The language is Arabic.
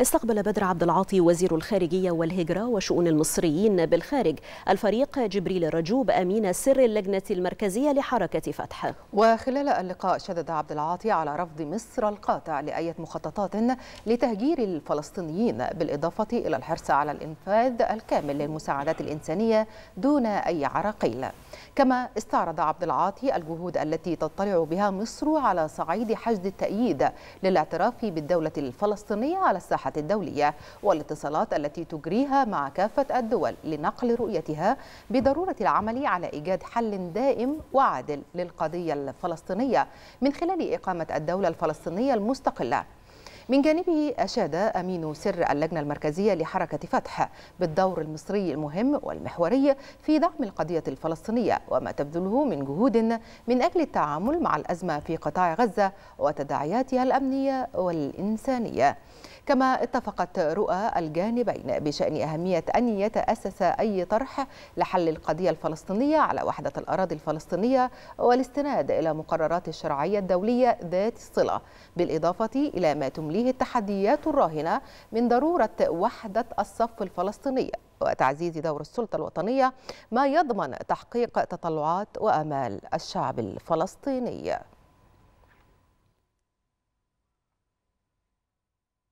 استقبل بدر عبد العاطي وزير الخارجية والهجرة وشؤون المصريين بالخارج الفريق جبريل الرجوب أمين سر اللجنة المركزية لحركة فتح وخلال اللقاء شدد عبد العاطي على رفض مصر القاطع لاي مخططات لتهجير الفلسطينيين بالإضافة إلى الحرص على الإنفاذ الكامل للمساعدات الإنسانية دون أي عراقيل كما استعرض عبد العاطي الجهود التي تطلع بها مصر على صعيد حشد التأييد للاعتراف بالدولة الفلسطينية على الساحة الساحة الدولية والاتصالات التي تجريها مع كافة الدول لنقل رؤيتها بضرورة العمل على إيجاد حل دائم وعادل للقضية الفلسطينية من خلال إقامة الدولة الفلسطينية المستقلة من جانبه أشاد أمين سر اللجنة المركزية لحركة فتح بالدور المصري المهم والمحوري في دعم القضية الفلسطينية وما تبذله من جهود من أجل التعامل مع الأزمة في قطاع غزة وتداعياتها الأمنية والإنسانية كما اتفقت رؤى الجانبين بشأن أهمية أن يتأسس أي طرح لحل القضية الفلسطينية على وحدة الأراضي الفلسطينية والاستناد إلى مقررات الشرعية الدولية ذات الصلة بالإضافة إلى ما تمليه التحديات الراهنة من ضرورة وحدة الصف الفلسطيني وتعزيز دور السلطة الوطنية ما يضمن تحقيق تطلعات وآمال الشعب الفلسطيني